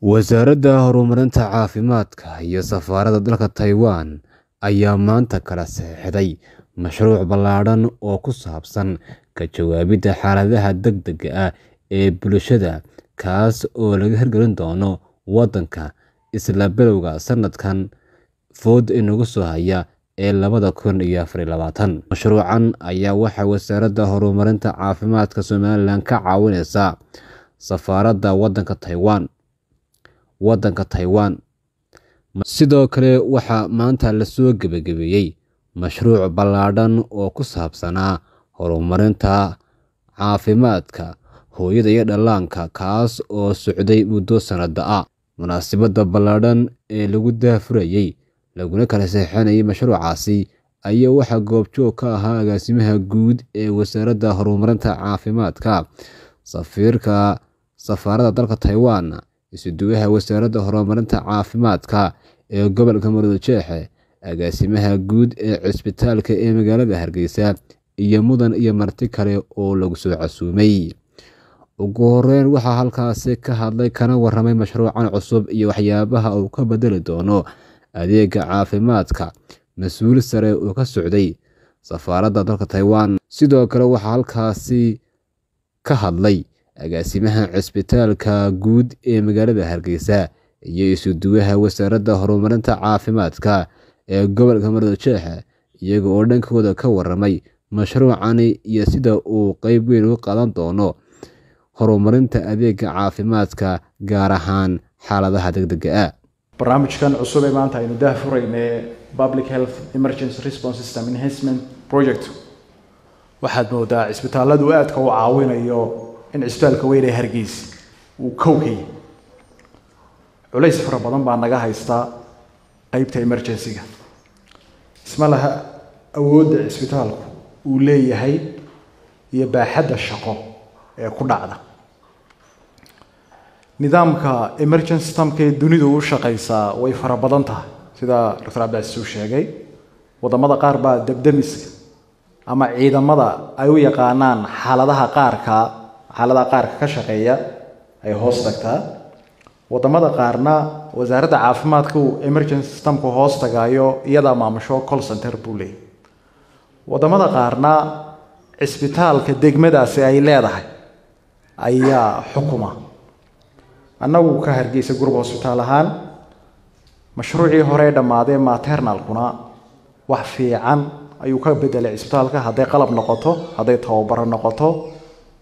Wasaaradda Horumarinta Caafimaadka iyo Safaaradda dalka Taiwan ayaa maanta kala saxiixday mashruuc ballaadhan oo ku saabsan ka jawaabidda xaaladaha deg dega ah ee bulshada kaas oo laga hirgelin doono waddanka isla bilowga sanadkan food inagu soo haya ee labada kun iyo afar labaatan. Mashruucan ayaa waxaa Wasaaradda Horumarinta Caafimaadka Somalilan ka caawineysaa Safaaradda Waddanka Taiwan waddanka taiwan sidoo kale waxaa maanta lasoo gebagabeeyey mashruuc ballaadhan oo ku saabsanaa horumarinta caafimaadka hooyada iyo dhallaanka kaas oo socday muddo sannada ah munaasibadda ballaadhan ee lagu daafurayey laguna kala seexanayay mashruucaasi ayaa waxaa goobjoog ka ahaa agaasimaha guud ee wasaaradda horumarinta caafimaadka safiirka safaaradda dalka taiwan isuduwaha wasaaradda horumarinta caafimaadka ee gobolka murudojeexe agaasimaha guud ee cisbitaalka ee magaalada hargeysa iyo mudan iyo marti kale oo lagu soo casuumay ugu horeyn waxaa halkaasi ka hadlay kana waramay mashruucan cusub iyo waxyaabaha uu ka bedeli doono adeega caafimaadka mas-uul sare uu ka socday safaaradda dalka taiwan sidoo kale waxaa halkaasi ka hadlay agaasimaha cisbitaalka guud ee magaalada hargeysa iyo isuduwaha wasaaradda horumarinta caafimaadka ee gobolka mardojeex iyaga oo dhankooda ka waramay mashruucani iyo sida uu qeyb weyn u qaadan doono horumarinta adeega caafimaadka gaar ahaan xaaladaha degdega ah barnaamijkan cusub ee maanta aynu dah furayne public health emergency response system enhancement project waxaad moodaa cisbitaalladu aadka u caawinayo in isbitaalka weyne hargeysa uu kowkaya culays fara badan baa naga haystaa qeybta emergency isma laha awoodda isbitaalku uu leeyahay iyo baaxadda shaqo ee ku dhacda nidaamka emergency ee dunidu u shaqaysaa way fara badan tahay sidaa docor cabdicasis uu sheegay waddamada qaar baa debdemiska ama ciidamada ay u yaqaanaan xaaladaha qaarka xaaladaha qaarka ka shaqeeya ay hoos tagtaa wadamada qaarna wasaaradda caafimaadka emergency systemku hoos tagaayo iyadaa maamusho col center buu leeyay wadamada qaarna cisbitaalka degmadaasi ay leedahay ayaa xukuma annagu ka hargeysa gurub hosbitaal ahaan mashruucii horee dhammaadee maternalkuna wax fiican ayuu ka bedelay cisbitaalka hadday qalab noqoto hadday tababaro noqoto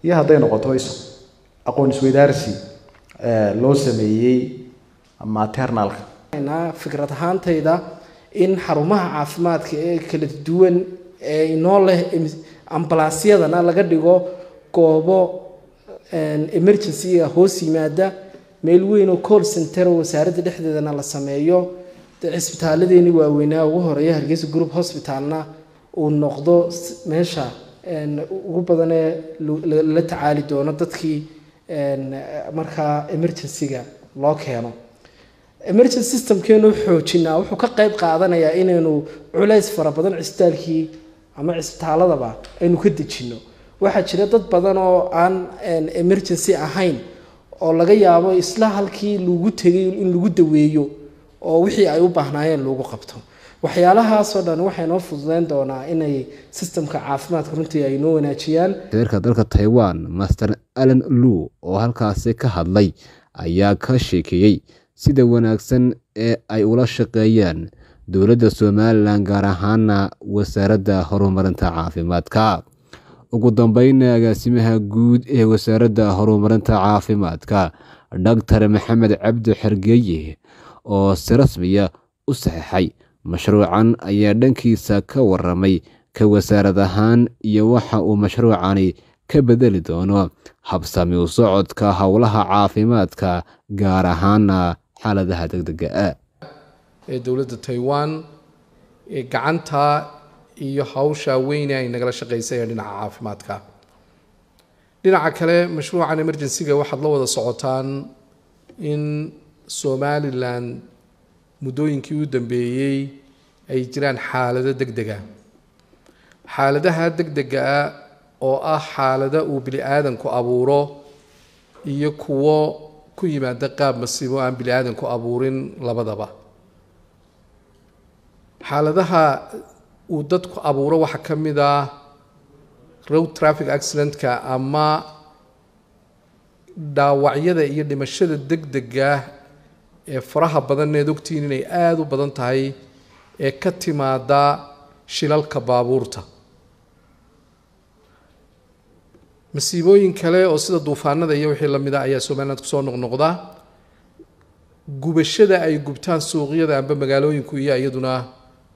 iyo hadday noqoto aqoon isweydaarsi eh, loo sameeyey maternalka fikrad ahaantayda in xarumaha caafimaadka ee kala duwan ee inoo leh ambalaasyadana laga dhigo goobo eh, emergencyga hoos yimaada meel weyn oo call center oo wasaaradda dhexdeedana la sameeyo cisbitaaladeeni waaweynaa ugu horeeya hargeysa group hospitalna uu noqdo meesha ugu badanee la tacaali doono dadkii markaa emergency-ga loo keeno emergency systemkeenu xoojinaa wuxuu ka qeyb qaadanayaa inaynu culays fara badan cisbitaalkii ama cisbitaaladaba aynu ka dejino waxaa jira dad badan oo aan emergency ahayn oo laga yaabo isla halkii lagu tegay in lagu daweeyo oo wixii ay u baahnaayeen lagu qabto waxyaalahaasoo dhan waxay noo fududeyn doonaa inay sistemka caafimaadka runtii ay noo wanaajiyaan sawiirka dalka taiwan master allan lu oo halkaasi ka hadlay ayaa ka sheekeeyey sida wanaagsan ee ay ula shaqeeyaan dowladda somalilan gaar ahaana wasaaradda horumarinta caafimaadka ugu dambeyna agaasimaha guud ee wasaaradda horumarinta caafimaadka doctor maxamed cabdi xergeeye oo si rasmiya ah u saxeixay mashruucan ayaa dhankiisa ka waramay ka wasaarad ahaan iyo waxa uu mashruucani ka bedeli doono habsami u socodka howlaha caafimaadka gaar ahaana ah, xaaladaha degdega ah ee dowladda taiwan ee gacanta iyo hawsha weyne ay nagala shaqaysayeen dhinaca caafimaadka dhinaca kale mashruucan emergencyga waxaad la wada socotaan in somalilan muddooyinkii u dambeeyey ay jiraan xaalado degdega xaaladaha degdega ah oo ah xaalada uu bini aadanku abuuro iyo kuwo ku yimaada qaab masiibo aan bini aadanku abuurin labadaba xaaladaha uu dadku abuuro waxaa ka mid ah road traffic accidentka ama dhaawacyada iyo dhimashada degdega ee faraha badanna ad ogtihiin inay aada u badan tahay ee ka timaadaa shilalka baabuurta masiibooyin kale oo sida duufaanada iyo wixii la a ah ayaa somaliland kusoo noqnoqdaa gubashada ay gubtaan suuqyada amba magaalooyinku iyo iyaduna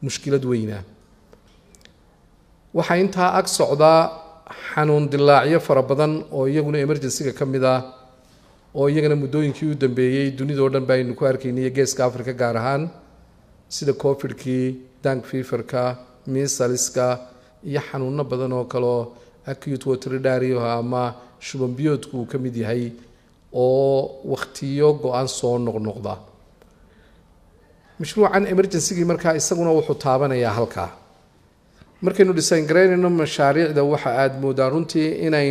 mushkilad weynaa waxaa intaa ag socdaa xanuun dilaacyo fara badan oo iyaguna emergencyga ka mid ah oo iyagana muddooyinkii u dambeeyey dunidao dhan baynu ku arkaynay geeska africa gaar ahaan sida covid dank fiferka misaliska iyo xanuuno badan oo kaleo acute waterdariah ama shubanbiyoodku uu ka mid yahay oo wakhtiyo go-aan soo noqnoqda mashruucan emergencygii markaa isaguna wuxuu taabanayaa halkaa markaynu design garaynayno mashaariicda waxa aada moodaa runtii inay